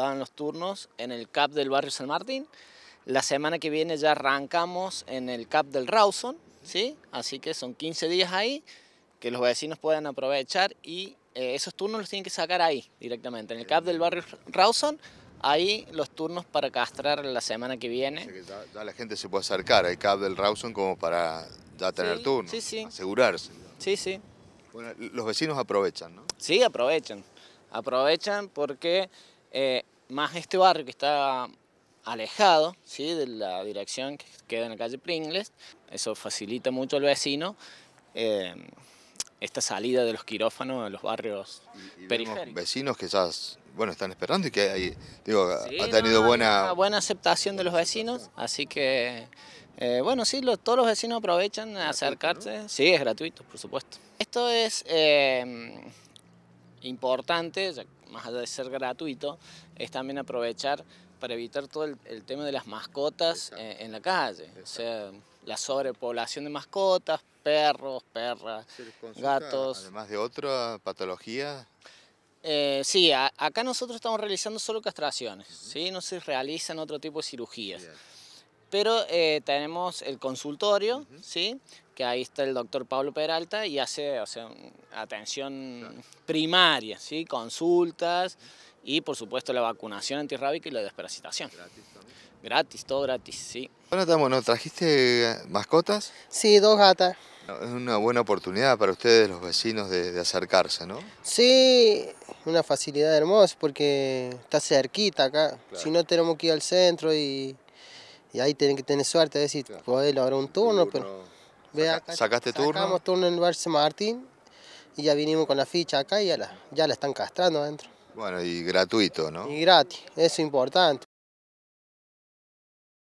daban los turnos en el CAP del barrio San Martín. La semana que viene ya arrancamos en el CAP del Rawson, ¿sí? Así que son 15 días ahí que los vecinos puedan aprovechar y eh, esos turnos los tienen que sacar ahí directamente. En el CAP del barrio Rawson ahí los turnos para castrar la semana que viene. ya, la gente se puede acercar al CAP del Rawson como para ya tener turnos, asegurarse. Sí, sí. los vecinos aprovechan, ¿no? Sí, aprovechan. Aprovechan porque eh, más este barrio que está alejado ¿sí? de la dirección que queda en la calle Pringles. Eso facilita mucho al vecino eh, esta salida de los quirófanos a los barrios periféricos. Vecinos que ya bueno, están esperando y que hay, digo, ha tenido buena... buena aceptación de los vecinos, así que... Eh, bueno, sí, todos los vecinos aprovechan a acercarse. Sí, es gratuito, por supuesto. Esto es importante, más allá de ser gratuito, es también aprovechar para evitar todo el, tema de las mascotas eh, en, la calle. O sea, la sobrepoblación de mascotas, perros, perras, gatos. Además de otra patología. Eh, sí, acá nosotros estamos realizando solo castraciones, no se realizan otro tipo de cirugías. Pero eh, tenemos el consultorio, ¿sí? que ahí está el doctor Pablo Peralta y hace atención primaria, ¿sí? consultas y por supuesto la vacunación antirrábica y la desparasitación. Gratis, todo gratis, sí. estamos, ¿trajiste mascotas? Sí, dos gatas. Es una buena oportunidad para ustedes, los vecinos, de, acercarse, ¿no? Sí, una facilidad hermosa porque está cerquita acá. Si no tenemos que ir al centro y y ahí tienen que tener suerte de decir, poder lograr un turno, pero... ve ¿Sacaste turno? Sacamos turno en el Barça Martín y ya vinimos con la ficha acá y ya la, ya la están castrando adentro. Bueno, y gratuito, ¿no? Y gratis, eso es importante.